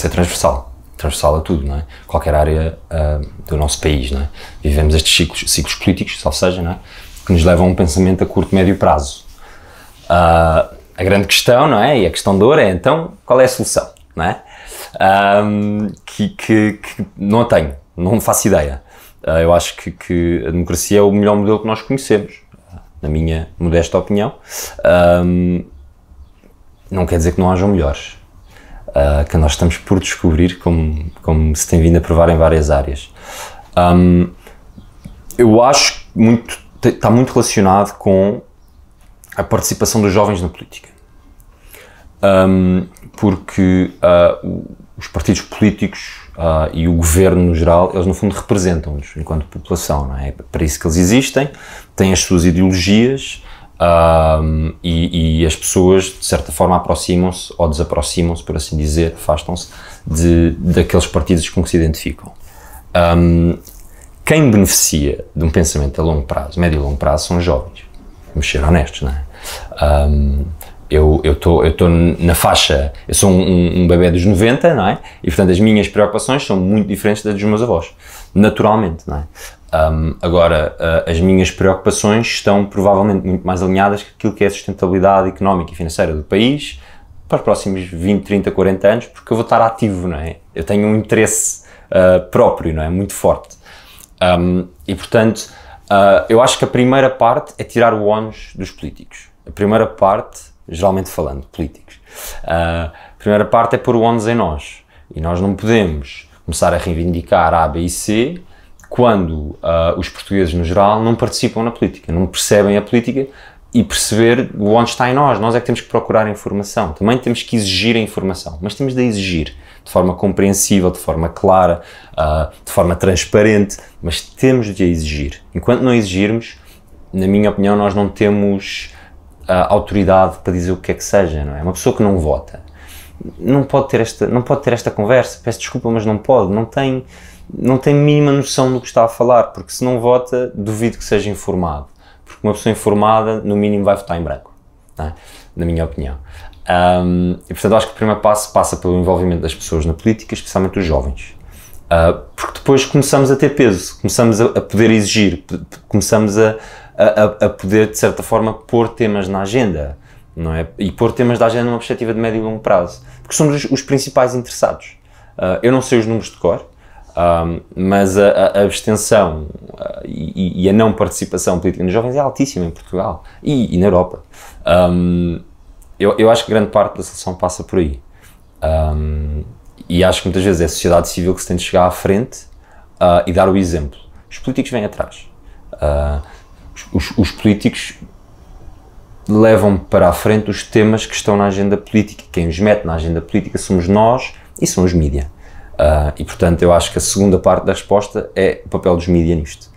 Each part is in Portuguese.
isso é transversal. Transversal a tudo, não é? Qualquer área uh, do nosso país, não é? Vivemos estes ciclos, ciclos políticos, ou seja, não é? Que nos levam a um pensamento a curto, médio prazo. Uh, a grande questão, não é? E a questão de ouro é, então, qual é a solução, não é? Um, ah, que, que, que, não a tenho, não faço ideia. Uh, eu acho que, que, a democracia é o melhor modelo que nós conhecemos, na minha modesta opinião. Um, não quer dizer que não hajam melhores uh, que nós estamos por descobrir, como, como se tem vindo a provar em várias áreas. Um, eu acho muito está muito relacionado com a participação dos jovens na política. Um, porque uh, os partidos políticos uh, e o governo no geral, eles no fundo representam-nos enquanto população, não é? é? Para isso que eles existem, têm as suas ideologias, um, e, e, as pessoas, de certa forma, aproximam-se ou desaproximam-se, por assim dizer, afastam-se de, daqueles partidos com que se identificam. Um, quem beneficia de um pensamento a longo prazo, médio e longo prazo, são os jovens. Vamos ser honestos, não é? Um, eu estou eu tô na faixa, eu sou um, um, bebê dos 90, não é? E portanto as minhas preocupações são muito diferentes das dos meus avós, naturalmente, não é? Um, agora, uh, as minhas preocupações estão provavelmente muito mais alinhadas com aquilo que é a sustentabilidade económica e financeira do país para os próximos 20, 30, 40 anos, porque eu vou estar ativo, não é? Eu tenho um interesse uh, próprio, não é? Muito forte. Um, e portanto, uh, eu acho que a primeira parte é tirar o ónus dos políticos. A primeira parte, geralmente falando, políticos. a primeira parte é pôr o ónus em nós. E nós não podemos começar a reivindicar A, B e C quando uh, os portugueses, no geral, não participam na política, não percebem a política e perceber onde está em nós. Nós é que temos que procurar informação. Também temos que exigir a informação, mas temos de exigir de forma compreensível, de forma clara, uh, de forma transparente, mas temos de a exigir. Enquanto não exigirmos, na minha opinião, nós não temos uh, autoridade para dizer o que é que seja, não é? Uma pessoa que não vota não pode ter esta, não pode ter esta conversa, peço desculpa, mas não pode, não tem não tem mínima noção do que está a falar, porque se não vota, duvido que seja informado. Porque uma pessoa informada, no mínimo, vai votar em branco, é? na minha opinião. Um, e portanto, acho que o primeiro passo passa pelo envolvimento das pessoas na política, especialmente dos jovens. Uh, porque depois começamos a ter peso, começamos a, a poder exigir, começamos a, a, a, poder, de certa forma, pôr temas na agenda, não é? E pôr temas da agenda numa perspectiva de médio e longo prazo, porque somos os, os principais interessados. Uh, eu não sei os números de cor, um, mas a, a abstenção ah, e, e, a não participação política nos jovens é altíssima em Portugal e, e na Europa. Um, eu, eu, acho que grande parte da solução passa por aí. Um, e acho que muitas vezes é a sociedade civil que se tem de chegar à frente uh, e dar o exemplo. Os políticos vêm atrás. Uh, os, os, políticos levam para a frente os temas que estão na agenda política. Quem os mete na agenda política somos nós e são os mídias. Uh, e portanto, eu acho que a segunda parte da resposta é o papel dos mídia nisto.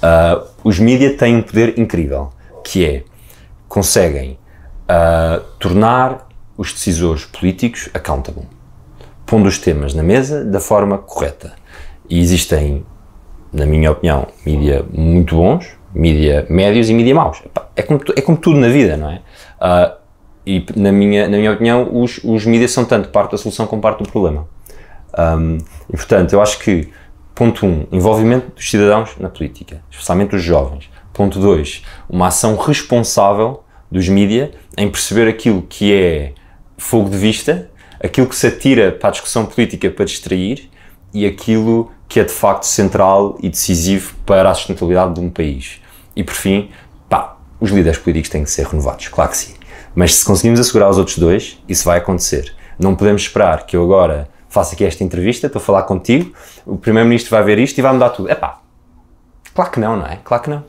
Uh, os mídia têm um poder incrível, que é conseguem uh, tornar os decisores políticos accountable, pondo os temas na mesa da forma correta. E existem, na minha opinião, mídia muito bons, mídia médios e mídia maus. É como, é como tudo na vida, não é? Uh, e na minha, na minha opinião, os, os mídias são tanto parte da solução como parte do problema. Um, e portanto, eu acho que, ponto 1, um, envolvimento dos cidadãos na política, especialmente dos jovens. Ponto 2, uma ação responsável dos mídia em perceber aquilo que é fogo de vista, aquilo que se atira para a discussão política para distrair e aquilo que é de facto central e decisivo para a sustentabilidade de um país. E por fim, pá, os líderes políticos têm que ser renovados, claro que sim. Mas se conseguimos assegurar os outros dois, isso vai acontecer. Não podemos esperar que eu agora faço aqui esta entrevista, estou a falar contigo, o Primeiro-Ministro vai ver isto e vai mudar tudo. Epá, claro que não, não é? Claro que não.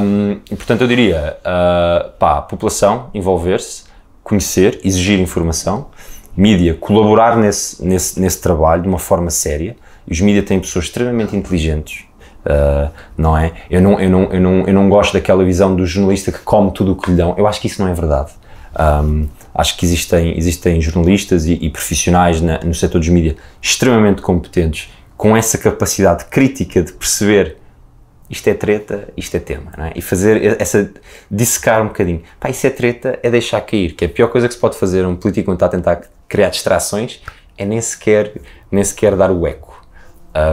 Um, e, portanto, eu diria, uh, pá, população envolver-se, conhecer, exigir informação, mídia colaborar nesse, nesse, nesse trabalho de uma forma séria. Os mídia têm pessoas extremamente inteligentes, Uh, não é? Eu não, eu, não, eu, não, eu não gosto daquela visão do jornalista que come tudo o que lhe dão. Eu acho que isso não é verdade. Um, acho que existem, existem jornalistas e, e profissionais na, no setor dos mídias extremamente competentes, com essa capacidade crítica de perceber isto é treta, isto é tema, é? e fazer essa, dissecar um bocadinho, pá, isso é treta, é deixar cair, que é a pior coisa que se pode fazer a um político quando está a tentar criar distrações é nem sequer, nem sequer dar o eco.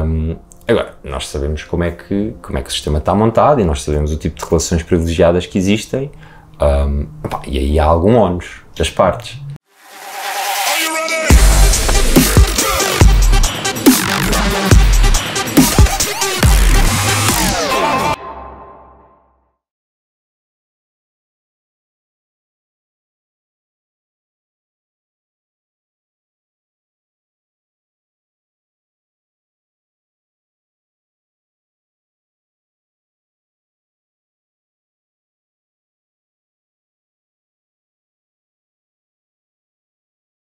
Um, agora, nós sabemos como é, que, como é que o sistema está montado e nós sabemos o tipo de relações privilegiadas que existem, um, e aí há algum ónus das partes.